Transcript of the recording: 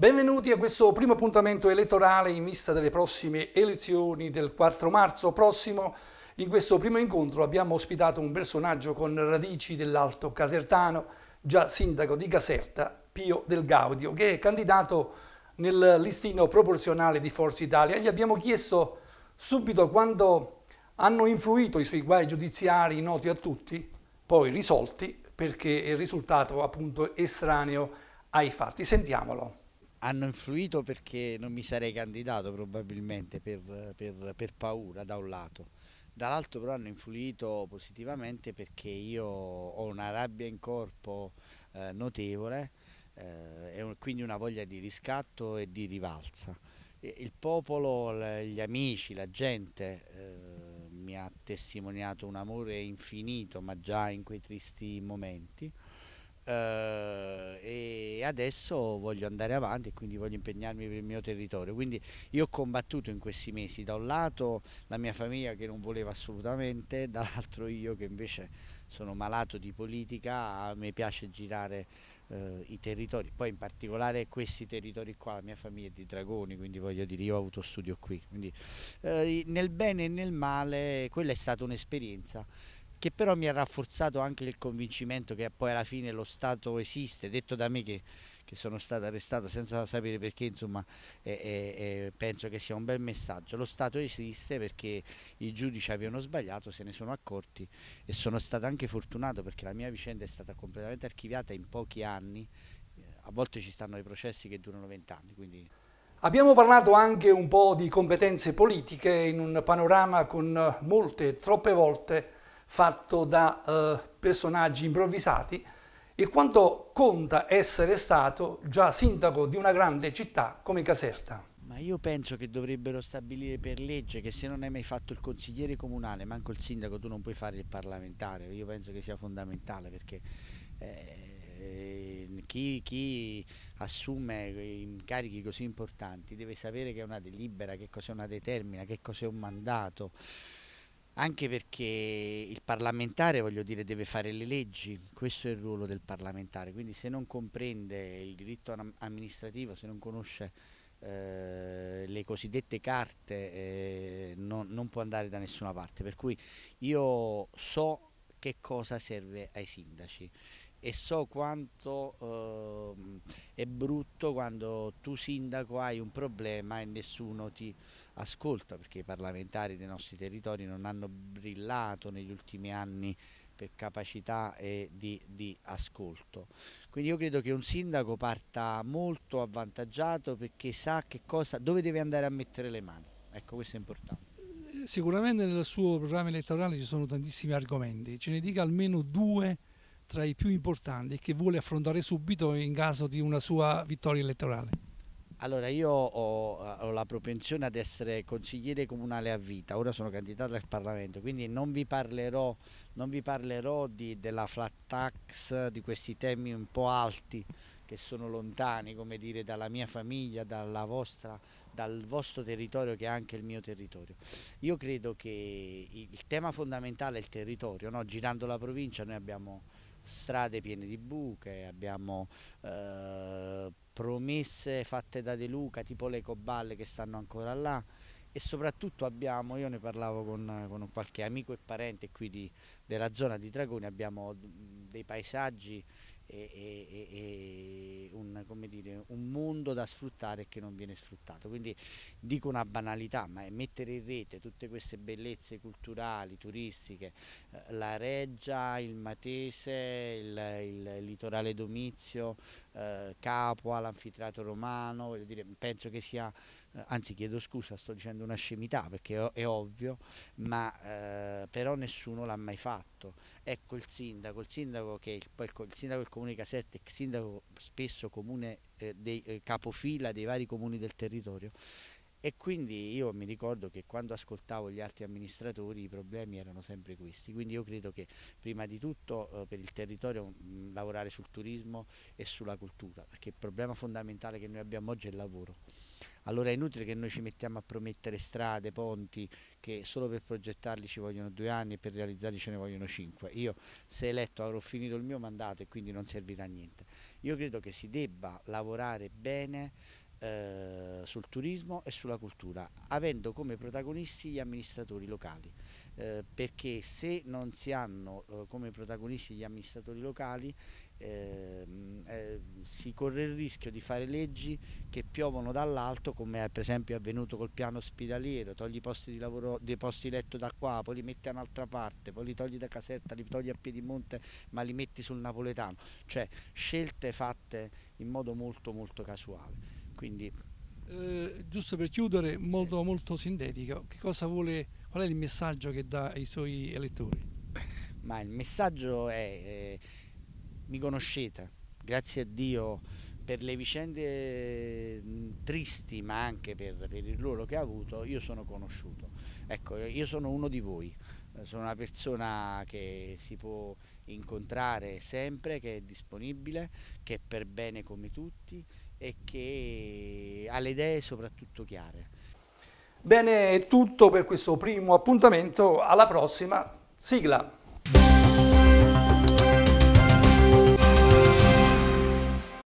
Benvenuti a questo primo appuntamento elettorale in vista delle prossime elezioni del 4 marzo prossimo. In questo primo incontro abbiamo ospitato un personaggio con radici dell'Alto Casertano, già sindaco di Caserta, Pio Del Gaudio, che è candidato nel listino proporzionale di Forza Italia. Gli abbiamo chiesto subito quando hanno influito i suoi guai giudiziari noti a tutti, poi risolti, perché il risultato appunto estraneo ai fatti. Sentiamolo hanno influito perché non mi sarei candidato probabilmente per, per, per paura da un lato, dall'altro però hanno influito positivamente perché io ho una rabbia in corpo eh, notevole eh, e quindi una voglia di riscatto e di rivalsa. Il popolo, gli amici, la gente eh, mi ha testimoniato un amore infinito, ma già in quei tristi momenti. Eh, e adesso voglio andare avanti e quindi voglio impegnarmi per il mio territorio. Quindi io ho combattuto in questi mesi, da un lato la mia famiglia che non voleva assolutamente, dall'altro io che invece sono malato di politica, a me piace girare eh, i territori, poi in particolare questi territori qua, la mia famiglia è di Dragoni, quindi voglio dire io ho avuto studio qui, quindi eh, nel bene e nel male quella è stata un'esperienza che però mi ha rafforzato anche il convincimento che poi alla fine lo Stato esiste, detto da me che, che sono stato arrestato senza sapere perché, insomma eh, eh, penso che sia un bel messaggio. Lo Stato esiste perché i giudici avevano sbagliato, se ne sono accorti e sono stato anche fortunato perché la mia vicenda è stata completamente archiviata in pochi anni, eh, a volte ci stanno i processi che durano vent'anni, quindi... Abbiamo parlato anche un po' di competenze politiche in un panorama con molte, troppe volte fatto da eh, personaggi improvvisati e quanto conta essere stato già sindaco di una grande città come Caserta. Ma io penso che dovrebbero stabilire per legge che se non hai mai fatto il consigliere comunale, manco il sindaco, tu non puoi fare il parlamentare. Io penso che sia fondamentale perché eh, eh chi, chi assume incarichi così importanti deve sapere che è una delibera, che cos'è una determina, che cos'è un mandato anche perché il parlamentare, voglio dire, deve fare le leggi, questo è il ruolo del parlamentare, quindi se non comprende il diritto amministrativo, se non conosce eh, le cosiddette carte, eh, non, non può andare da nessuna parte, per cui io so che cosa serve ai sindaci e so quanto eh, è brutto quando tu sindaco hai un problema e nessuno ti ascolta perché i parlamentari dei nostri territori non hanno brillato negli ultimi anni per capacità eh, di, di, ascolto. Quindi io credo che un sindaco parta molto avvantaggiato perché sa cosa, dove deve andare a mettere le mani. Ecco, questo è importante. Sicuramente nel suo programma elettorale ci sono tantissimi argomenti, ce ne dica almeno due tra i più importanti che vuole affrontare subito in caso di una sua vittoria elettorale. Allora, io ho, ho, la propensione ad essere consigliere comunale a vita, ora sono candidato al Parlamento, quindi non vi parlerò, non vi parlerò di, della flat tax, di questi temi un po' alti che sono lontani, come dire, dalla mia famiglia, dalla vostra, dal vostro territorio che è anche il mio territorio. Io credo che il tema fondamentale è il territorio, no? girando la provincia noi abbiamo strade piene di buche, abbiamo eh, promesse fatte da De Luca, tipo le coballe che stanno ancora là e soprattutto abbiamo, io ne parlavo con, con qualche amico e parente qui di, della zona di Dragoni, abbiamo mm, dei paesaggi e, e, e un, dire, un, mondo da sfruttare che non viene sfruttato. Quindi dico una banalità, ma è mettere in rete tutte queste bellezze culturali, turistiche, eh, la Reggia, il Matese, il, il litorale Domizio, eh, capo all'anfiteatro romano, dire, penso che sia, eh, anzi chiedo scusa, sto dicendo una scemità perché è ovvio, ma eh, però nessuno l'ha mai fatto. Ecco il sindaco, il sindaco che il, il sindaco del comune di Casette, il sindaco spesso comune eh, dei, eh, capofila dei vari comuni del territorio, e quindi io mi ricordo che quando ascoltavo gli altri amministratori i problemi erano sempre questi, quindi io credo che prima di tutto eh, per il territorio mh, mm, lavorare sul turismo e sulla cultura, perché il problema fondamentale che noi abbiamo oggi è il lavoro. Allora è inutile che noi ci mettiamo a promettere strade, ponti, che solo per progettarli ci vogliono due anni e per realizzarli ce ne vogliono cinque. Io se eletto avrò finito il mio mandato e quindi non servirà a niente. Io credo che si debba lavorare bene eh, sul turismo e sulla cultura, avendo come protagonisti gli amministratori locali, eh, perché se non si hanno eh, come protagonisti gli amministratori locali ehm, eh, si corre il rischio di fare leggi che piovono dall'alto, come per esempio è avvenuto col piano ospedaliero, togli i posti di lavoro, dei posti letto da qua, poi li metti da un'altra parte, poi li togli da casetta, li togli a Piedimonte, ma li metti sul napoletano, cioè scelte fatte in modo molto molto casuale. Quindi, eh, giusto per chiudere, molto, molto sintetico, vuole, qual è il messaggio che dà ai suoi elettori? Ma il messaggio è, eh, mi conoscete, grazie a Dio per le vicende tristi ma anche per, per, il ruolo che ha avuto io sono conosciuto ecco io sono uno di voi eh, sono una persona che si può incontrare sempre che è disponibile che è per bene come tutti e che ha le idee soprattutto chiare. Bene, è tutto per questo primo appuntamento, alla prossima, sigla!